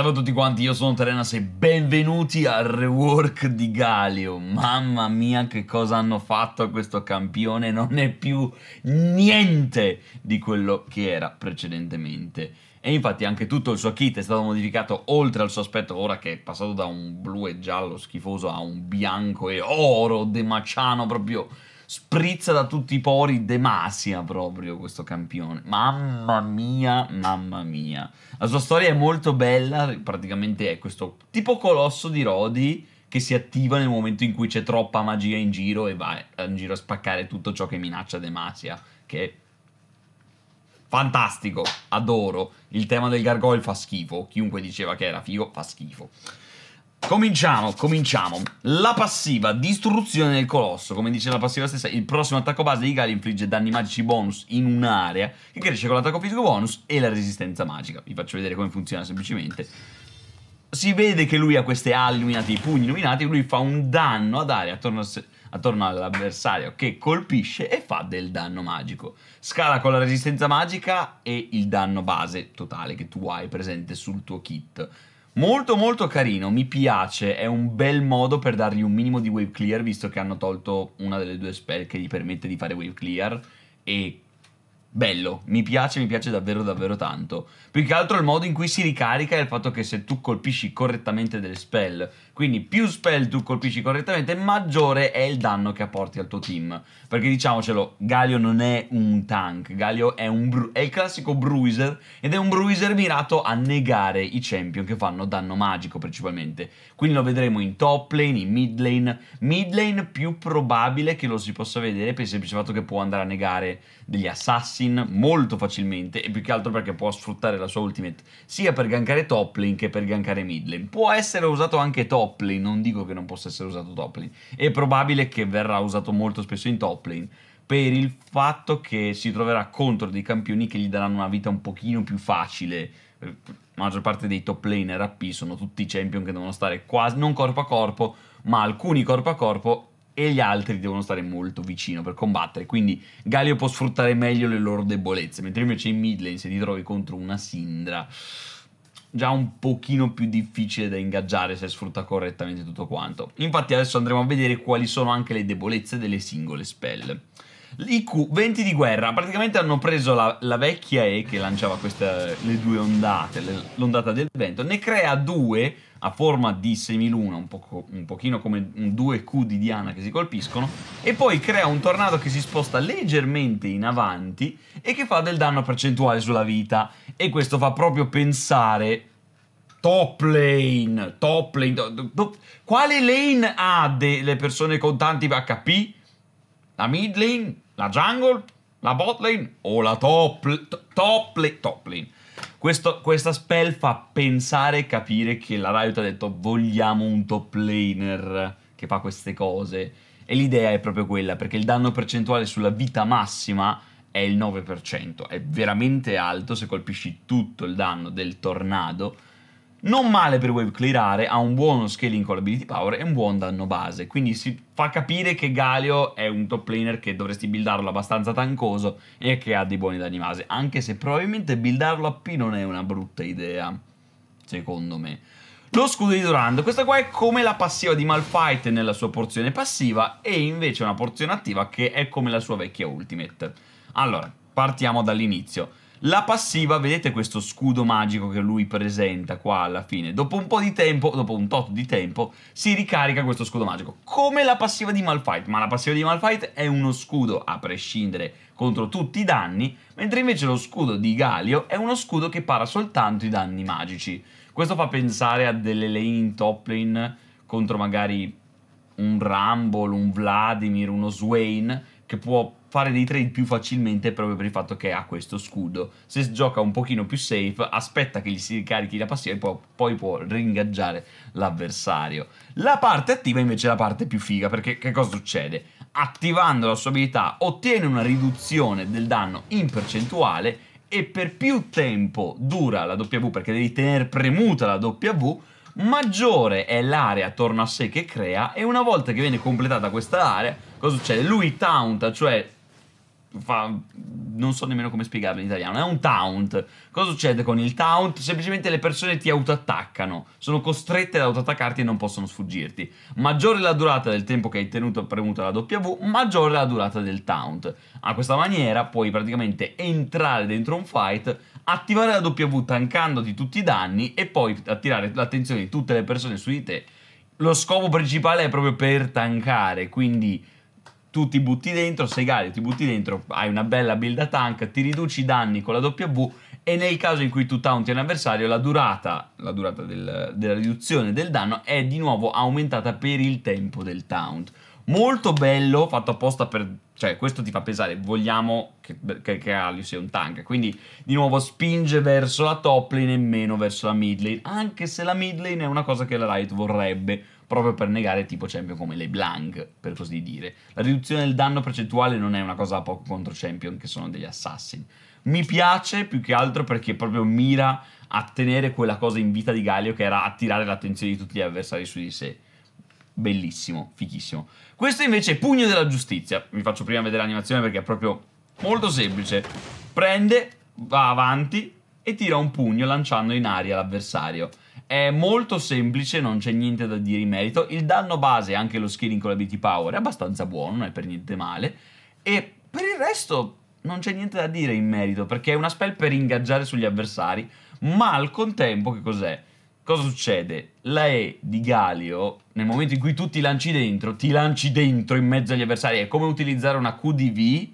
Salve a tutti quanti, io sono Terenas e benvenuti al rework di Galio. Mamma mia che cosa hanno fatto a questo campione, non è più niente di quello che era precedentemente. E infatti anche tutto il suo kit è stato modificato oltre al suo aspetto, ora che è passato da un blu e giallo schifoso a un bianco e oro demaciano proprio sprizza da tutti i pori Demasia proprio questo campione. Mamma mia, mamma mia. La sua storia è molto bella, praticamente è questo tipo colosso di Rodi che si attiva nel momento in cui c'è troppa magia in giro e va in giro a spaccare tutto ciò che minaccia Demasia, che fantastico, adoro. Il tema del gargoyle fa schifo, chiunque diceva che era figo fa schifo. Cominciamo, cominciamo. La passiva, distruzione del colosso. Come dice la passiva stessa, il prossimo attacco base di Gali infligge danni magici bonus in un'area che cresce con l'attacco fisico bonus e la resistenza magica. Vi faccio vedere come funziona semplicemente. Si vede che lui ha queste ali illuminate, i pugni illuminati, lui fa un danno ad aria attorno, attorno all'avversario che colpisce e fa del danno magico. Scala con la resistenza magica e il danno base totale che tu hai presente sul tuo kit Molto molto carino, mi piace, è un bel modo per dargli un minimo di wave clear visto che hanno tolto una delle due spell che gli permette di fare wave clear e bello, mi piace, mi piace davvero davvero tanto. Più che altro il modo in cui si ricarica è il fatto che se tu colpisci correttamente delle spell, quindi più spell tu colpisci correttamente, maggiore è il danno che apporti al tuo team. Perché diciamocelo, Galio non è un tank, Galio è, un è il classico bruiser ed è un bruiser mirato a negare i champion che fanno danno magico principalmente. Quindi lo vedremo in top lane, in mid lane, mid lane più probabile che lo si possa vedere per il semplice fatto che può andare a negare degli assassini Jin molto facilmente e più che altro perché può sfruttare la sua ultimate sia per gankare top lane che per gankare mid lane. Può essere usato anche top lane, non dico che non possa essere usato top lane, è probabile che verrà usato molto spesso in top lane per il fatto che si troverà contro dei campioni che gli daranno una vita un pochino più facile. Eh, la maggior parte dei top lane RP sono tutti champion che devono stare quasi non corpo a corpo, ma alcuni corpo a corpo e gli altri devono stare molto vicino per combattere, quindi Galio può sfruttare meglio le loro debolezze, mentre invece in mid lane se ti trovi contro una Sindra già un pochino più difficile da ingaggiare se sfrutta correttamente tutto quanto. Infatti adesso andremo a vedere quali sono anche le debolezze delle singole spell. I q 20 di guerra, praticamente hanno preso la, la vecchia E che lanciava queste, le due ondate, le, l'ondata del vento, ne crea due a forma di semiluna, un, poco, un pochino come due Q di Diana che si colpiscono, e poi crea un tornado che si sposta leggermente in avanti e che fa del danno percentuale sulla vita. E questo fa proprio pensare top lane, top lane, top, top. quale lane ha delle persone con tanti HP? la mid lane, la jungle, la bot lane o la top, top, lane, top lane. Questo, questa spell fa pensare e capire che la Riot ha detto vogliamo un top laner che fa queste cose. E l'idea è proprio quella, perché il danno percentuale sulla vita massima è il 9%, è veramente alto se colpisci tutto il danno del tornado non male per wave clearare, ha un buono scaling con l'ability power e un buon danno base, quindi si fa capire che Galio è un top laner che dovresti buildarlo abbastanza tancoso e che ha dei buoni danni base, anche se probabilmente buildarlo a P non è una brutta idea, secondo me. Lo scudo di Durand, questa qua è come la passiva di Malfight nella sua porzione passiva e invece una porzione attiva che è come la sua vecchia ultimate. Allora, partiamo dall'inizio. La passiva, vedete questo scudo magico che lui presenta qua alla fine. Dopo un po' di tempo, dopo un tot di tempo, si ricarica questo scudo magico. Come la passiva di Malfight, ma la passiva di Malfight è uno scudo a prescindere contro tutti i danni, mentre invece lo scudo di Galio è uno scudo che para soltanto i danni magici. Questo fa pensare a delle lane in top lane contro magari un Rumble, un Vladimir, uno Swain, che può fare dei trade più facilmente proprio per il fatto che ha questo scudo. Se gioca un pochino più safe, aspetta che gli si ricarichi la passiva e può, poi può ringaggiare l'avversario. La parte attiva invece è la parte più figa, perché che cosa succede? Attivando la sua abilità ottiene una riduzione del danno in percentuale e per più tempo dura la W, perché devi tenere premuta la W, maggiore è l'area attorno a sé che crea e una volta che viene completata questa area Cosa succede? Lui taunt, cioè Fa, non so nemmeno come spiegarlo in italiano, è un taunt. Cosa succede con il taunt? Semplicemente le persone ti autoattaccano, sono costrette ad autoattaccarti e non possono sfuggirti. Maggiore la durata del tempo che hai tenuto premuto la W, maggiore la durata del taunt. A questa maniera puoi praticamente entrare dentro un fight, attivare la W tankandoti tutti i danni e poi attirare l'attenzione di tutte le persone su di te. Lo scopo principale è proprio per tankare, quindi tu ti butti dentro, sei Galio, ti butti dentro, hai una bella build a tank, ti riduci i danni con la W e nel caso in cui tu taunti un avversario la durata, la durata del, della riduzione del danno è di nuovo aumentata per il tempo del taunt. Molto bello, fatto apposta per... Cioè, questo ti fa pensare, vogliamo che, che, che Galio sia un tank. Quindi, di nuovo, spinge verso la top lane e meno verso la mid lane. Anche se la mid lane è una cosa che la Riot vorrebbe proprio per negare tipo champion come le blank, per così dire. La riduzione del danno percentuale non è una cosa da poco contro champion che sono degli assassini. Mi piace più che altro perché proprio mira a tenere quella cosa in vita di Galio che era attirare l'attenzione di tutti gli avversari su di sé. Bellissimo, fichissimo. Questo invece è Pugno della Giustizia. Vi faccio prima vedere l'animazione perché è proprio molto semplice. Prende, va avanti e tira un pugno lanciando in aria l'avversario. È molto semplice, non c'è niente da dire in merito. Il danno base, anche lo skilling con la BT Power, è abbastanza buono, non è per niente male. E per il resto non c'è niente da dire in merito, perché è una spell per ingaggiare sugli avversari. Ma al contempo, che cos'è? Cosa succede? La E di Galio, nel momento in cui tu ti lanci dentro, ti lanci dentro in mezzo agli avversari. È come utilizzare una QDV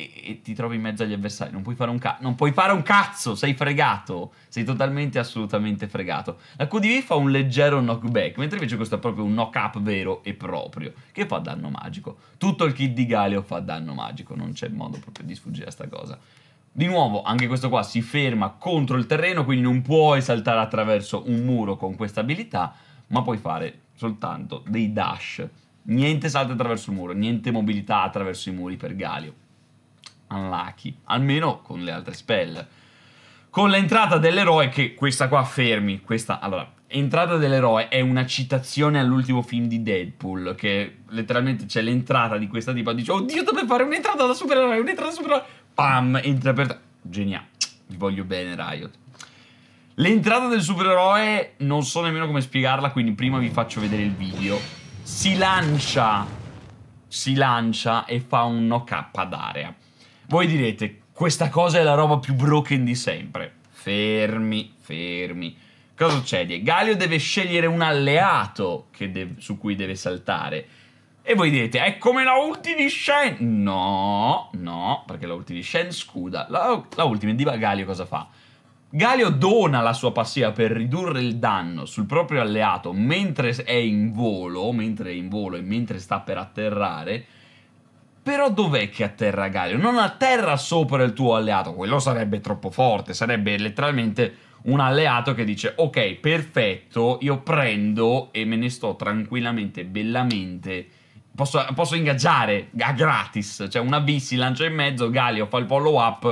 e, e ti trovi in mezzo agli avversari. Non puoi, ca- non puoi fare un cazzo, sei fregato. Sei totalmente, assolutamente fregato. La QDV fa un leggero knockback, mentre invece questo è proprio un knock-up vero e proprio, che fa danno magico. Tutto il kit di Galio fa danno magico, non c'è modo proprio di sfuggire a sta cosa. Di nuovo, anche questo qua si ferma contro il terreno, quindi non puoi saltare attraverso un muro con questa abilità, ma puoi fare soltanto dei dash. Niente salto attraverso il muro, niente mobilità attraverso i muri per Galio unlucky, almeno con le altre spell. Con l'entrata dell'eroe, che questa qua fermi, questa, allora, entrata dell'eroe è una citazione all'ultimo film di Deadpool, che letteralmente c'è l'entrata di questa tipa, dice, oddio, dove fare un'entrata da supereroe, un'entrata da supereroe, pam, entra per... Geniale, vi voglio bene Riot. L'entrata del supereroe non so nemmeno come spiegarla, quindi prima vi faccio vedere il video. Si lancia, si lancia e fa un knock-up ad area voi direte, questa cosa è la roba più broken di sempre. Fermi, fermi. Cosa succede? Galio deve scegliere un alleato deve, su cui deve saltare. E voi direte, è come la ultima scena. No, no, perché la ultima scena scuda. La, la Ultimate diva Galio cosa fa? Galio dona la sua passiva per ridurre il danno sul proprio alleato mentre è in volo, mentre è in volo e mentre sta per atterrare, però dov'è che atterra Galio? Non atterra sopra il tuo alleato, quello sarebbe troppo forte, sarebbe letteralmente un alleato che dice ok perfetto io prendo e me ne sto tranquillamente bellamente posso, posso ingaggiare a gratis cioè una B si lancia in mezzo Galio fa il follow up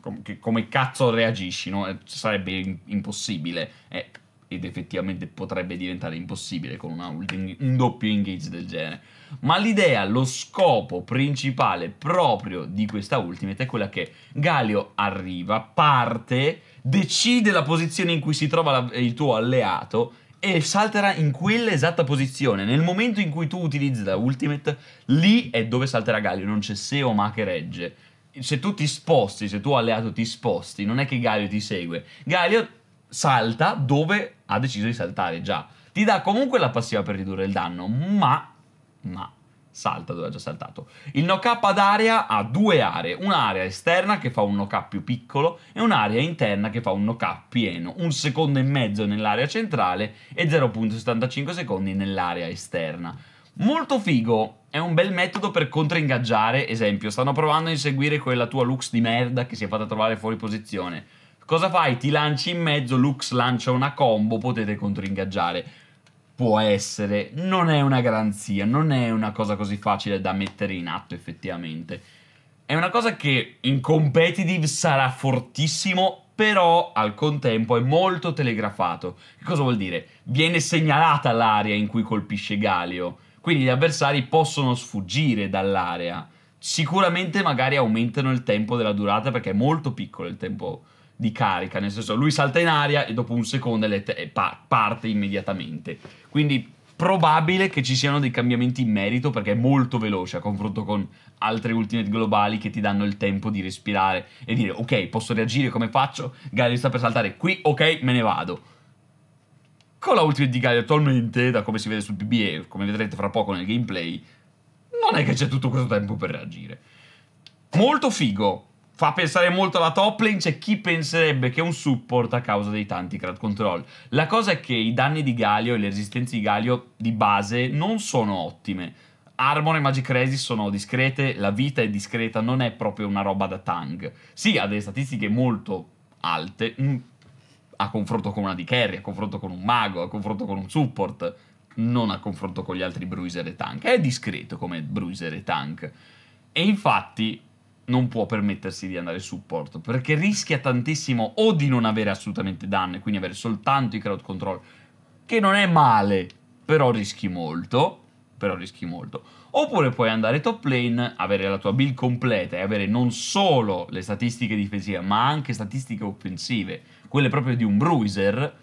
com come cazzo reagisci no? Eh, sarebbe impossibile eh, ed effettivamente potrebbe diventare impossibile con ultim- un doppio engage del genere. Ma l'idea, lo scopo principale proprio di questa Ultimate è quella che Galio arriva, parte, decide la posizione in cui si trova la- il tuo alleato e salterà in quella esatta posizione. Nel momento in cui tu utilizzi la Ultimate, lì è dove salterà Galio, non c'è se o ma che regge. Se tu ti sposti, se tuo alleato ti sposti, non è che Galio ti segue. Galio salta dove ha deciso di saltare già. Ti dà comunque la passiva per ridurre il danno, ma... ma salta dove ha già saltato. Il knock up ad area ha due aree, un'area esterna che fa un knock up più piccolo e un'area interna che fa un knock up pieno, un secondo e mezzo nell'area centrale e 0.75 secondi nell'area esterna. Molto figo, è un bel metodo per controingaggiare, esempio, stanno provando a inseguire quella tua lux di merda che si è fatta trovare fuori posizione Cosa fai? Ti lanci in mezzo, Lux lancia una combo, potete controingaggiare. Può essere, non è una garanzia, non è una cosa così facile da mettere in atto effettivamente. È una cosa che in competitive sarà fortissimo, però al contempo è molto telegrafato. Che cosa vuol dire? Viene segnalata l'area in cui colpisce Galio, quindi gli avversari possono sfuggire dall'area. Sicuramente magari aumentano il tempo della durata perché è molto piccolo il tempo di carica, nel senso lui salta in aria e dopo un secondo te- parte immediatamente. Quindi probabile che ci siano dei cambiamenti in merito perché è molto veloce a confronto con altre ultimate globali che ti danno il tempo di respirare e dire ok posso reagire come faccio, Gary sta per saltare qui, ok me ne vado. Con la ultimate di Gary attualmente, da come si vede sul PBE, come vedrete fra poco nel gameplay, non è che c'è tutto questo tempo per reagire. Molto figo, fa pensare molto alla top lane, c'è chi penserebbe che è un support a causa dei tanti crowd control. La cosa è che i danni di Galio e le resistenze di Galio di base non sono ottime. Armor e Magic Resi sono discrete, la vita è discreta, non è proprio una roba da tank. Sì, ha delle statistiche molto alte, mm, a confronto con una di carry, a confronto con un mago, a confronto con un support, non a confronto con gli altri bruiser e tank. È discreto come bruiser e tank. E infatti non può permettersi di andare su supporto perché rischia tantissimo o di non avere assolutamente danno e quindi avere soltanto i crowd control che non è male però rischi molto però rischi molto oppure puoi andare top lane avere la tua build completa e avere non solo le statistiche difensive ma anche statistiche offensive quelle proprio di un bruiser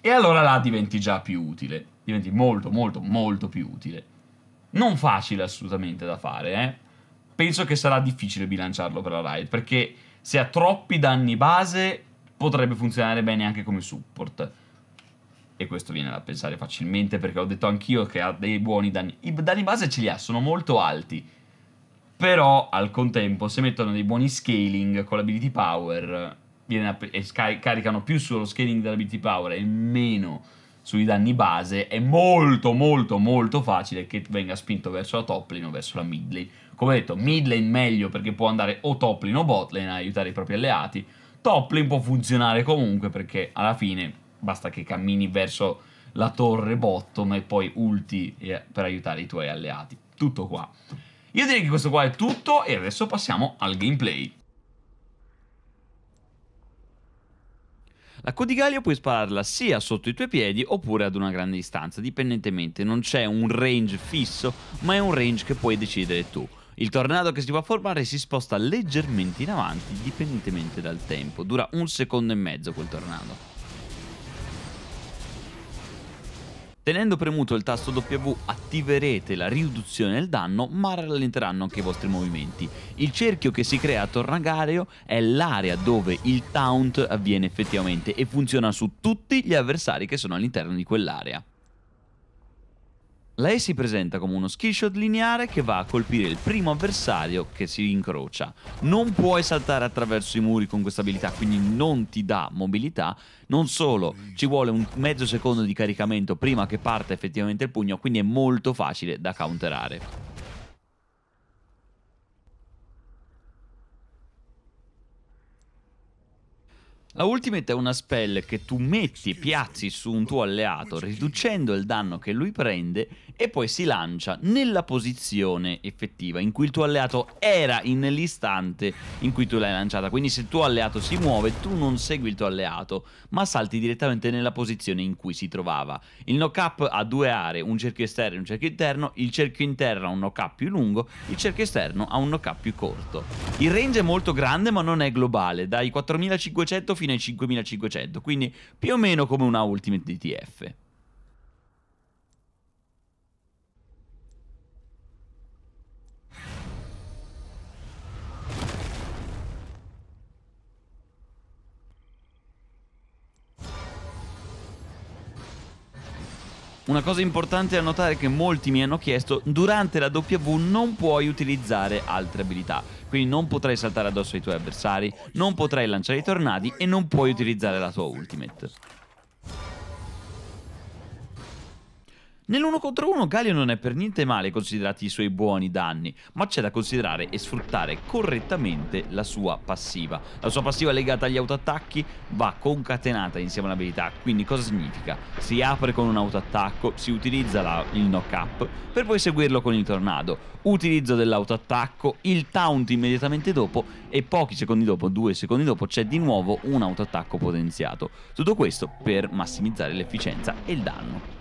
e allora là diventi già più utile diventi molto molto molto più utile non facile assolutamente da fare eh penso che sarà difficile bilanciarlo per la Riot, perché se ha troppi danni base potrebbe funzionare bene anche come support. E questo viene da pensare facilmente, perché ho detto anch'io che ha dei buoni danni. I danni base ce li ha, sono molto alti. Però al contempo, se mettono dei buoni scaling con l'ability power viene, e scar- caricano più sullo scaling dell'ability power e meno sui danni base, è molto molto molto facile che venga spinto verso la top lane o verso la mid lane. Come detto, mid lane meglio perché può andare o top lane o bot lane a aiutare i propri alleati, top lane può funzionare comunque perché alla fine basta che cammini verso la torre bottom e poi ulti eh, per aiutare i tuoi alleati. Tutto qua. Io direi che questo qua è tutto e adesso passiamo al gameplay. La Codigalio puoi spararla sia sotto i tuoi piedi oppure ad una grande distanza, dipendentemente, non c'è un range fisso, ma è un range che puoi decidere tu. Il tornado che si va a formare si sposta leggermente in avanti, dipendentemente dal tempo, dura un secondo e mezzo quel tornado. Tenendo premuto il tasto W attiverete la riduzione del danno ma rallenteranno anche i vostri movimenti. Il cerchio che si crea attorno a Gario è l'area dove il taunt avviene effettivamente e funziona su tutti gli avversari che sono all'interno di quell'area. Lei si presenta come uno skillshot lineare che va a colpire il primo avversario che si incrocia. Non puoi saltare attraverso i muri con questa abilità, quindi non ti dà mobilità. Non solo, ci vuole un mezzo secondo di caricamento prima che parta effettivamente il pugno, quindi è molto facile da counterare. La Ultimate è una spell che tu metti, piazzi su un tuo alleato, riducendo il danno che lui prende e poi si lancia nella posizione effettiva in cui il tuo alleato era nell'istante in cui tu l'hai lanciata. Quindi se il tuo alleato si muove, tu non segui il tuo alleato, ma salti direttamente nella posizione in cui si trovava. Il knock-up ha due aree, un cerchio esterno e un cerchio interno, il cerchio interno ha un knock-up più lungo, il cerchio esterno ha un knock-up più corto. Il range è molto grande ma non è globale, dai 4500 fino ai 5500, quindi più o meno come una Ultimate DTF. Una cosa importante da notare che molti mi hanno chiesto, durante la W non puoi utilizzare altre abilità, quindi non potrai saltare addosso ai tuoi avversari, non potrai lanciare i tornadi e non puoi utilizzare la tua ultimate. Nell'uno contro uno Galio non è per niente male considerati i suoi buoni danni, ma c'è da considerare e sfruttare correttamente la sua passiva. La sua passiva legata agli autoattacchi va concatenata insieme all'abilità, quindi cosa significa? Si apre con un autoattacco, si utilizza la, il knock up per poi seguirlo con il tornado, utilizzo dell'autoattacco, il taunt immediatamente dopo e pochi secondi dopo, due secondi dopo, c'è di nuovo un autoattacco potenziato. Tutto questo per massimizzare l'efficienza e il danno.